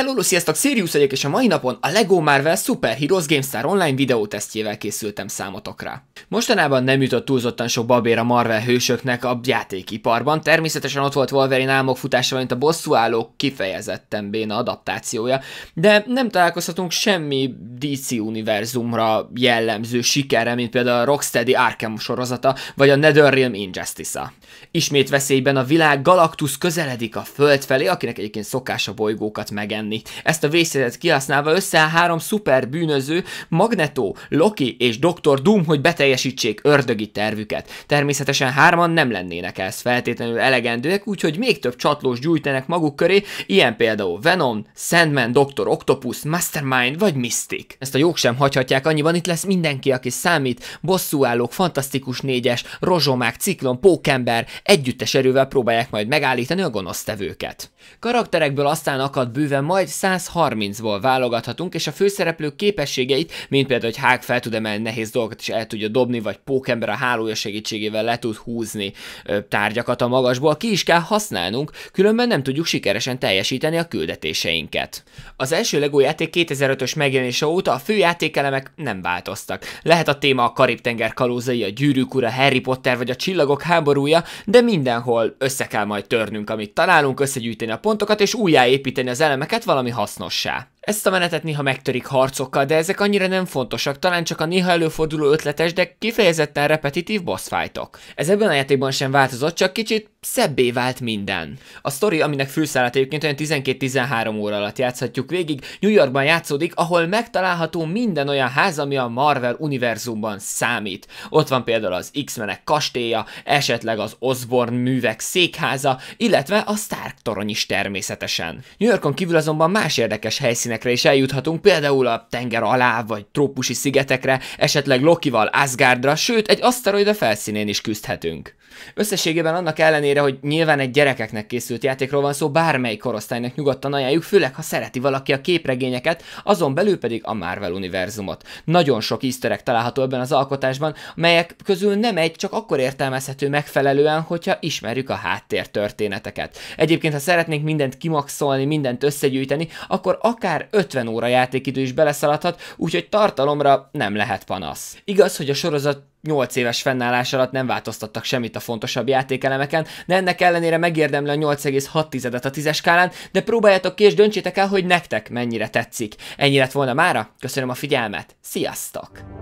Hello, sziasztok, Sirius vagyok, és a mai napon a LEGO Marvel Super Heroes GameStar online videótesztjével készültem számotokra. Mostanában nem jutott túlzottan sok babér a Marvel hősöknek a játékiparban, természetesen ott volt Wolverine álmok futása, mint a állók kifejezetten béna adaptációja, de nem találkozhatunk semmi DC univerzumra jellemző sikere mint például a Rocksteady Arkham sorozata, vagy a Netherrealm Injustice-a. Ismét veszélyben a világ Galactus közeledik a föld felé, akinek egyébként szokás a bolygókat megenni lenni. Ezt a vészetet kihasználva összeáll három szuper bűnöző, Magneto, Loki és Dr. Doom, hogy beteljesítsék ördögi tervüket. Természetesen hárman nem lennének ezt feltétlenül elegendőek, úgyhogy még több csatlós gyújtanak maguk köré, ilyen például Venom, Sandman, Dr. Octopus, Mastermind vagy Mystic. Ezt a jók sem hagyhatják, annyiban itt lesz mindenki, aki számít, bosszúállók, fantasztikus négyes, rozsomák, ciklon, pókember, együttes erővel próbálják majd megállítani a gonosztevőket. Karakterekből aztán akad bőven majd vagy 130-ból válogathatunk, és a főszereplők képességeit, mint például, hogy hák fel tud emelni nehéz dolgokat, és el tudja dobni, vagy pókember a hálója segítségével le tud húzni tárgyakat a magasból, ki is kell használnunk, különben nem tudjuk sikeresen teljesíteni a küldetéseinket. Az első LEGO játék 2005-ös megjelenése óta a fő játékelemek nem változtak. Lehet a téma a Karib-tenger kalózai, a gyűrűk ura, Harry Potter vagy a csillagok háborúja, de mindenhol össze kell majd törnünk, amit találunk, összegyűjteni a pontokat és újjáépíteni az elemeket, valami hasznossá. Ezt a menetet néha megtörik harcokkal, de ezek annyira nem fontosak, talán csak a néha előforduló ötletes, de kifejezetten repetitív boss fightok. Ez ebben a játékban sem változott, csak kicsit szebbé vált minden. A sztori, aminek főszállát egyébként olyan 12-13 óra alatt játszhatjuk végig, New Yorkban játszódik, ahol megtalálható minden olyan ház, ami a Marvel univerzumban számít. Ott van például az X-menek kastélya, esetleg az Osborn művek székháza, illetve a Stark torony is természetesen. New Yorkon kívül azonban más érdekes helyszínekre is eljuthatunk, például a tenger alá vagy trópusi szigetekre, esetleg Lokival Asgardra, sőt egy aszteroida felszínén is küzdhetünk. Összességében annak ellenére, hogy nyilván egy gyerekeknek készült játékról van szó, bármely korosztálynak nyugodtan ajánljuk, főleg ha szereti valaki a képregényeket, azon belül pedig a Marvel univerzumot. Nagyon sok easter található ebben az alkotásban, melyek közül nem egy, csak akkor értelmezhető megfelelően, hogyha ismerjük a háttér történeteket. Egyébként, ha szeretnénk mindent kimaxolni, mindent összegyűjteni, akkor akár 50 óra játékidő is beleszaladhat, úgyhogy tartalomra nem lehet panasz. Igaz, hogy a sorozat 8 éves fennállás alatt nem változtattak semmit a fontosabb játékelemeken, de ennek ellenére megérdemli a 8,6-et a 10-es skálán, de próbáljátok ki és döntsétek el, hogy nektek mennyire tetszik. Ennyi lett volna mára, köszönöm a figyelmet, sziasztok!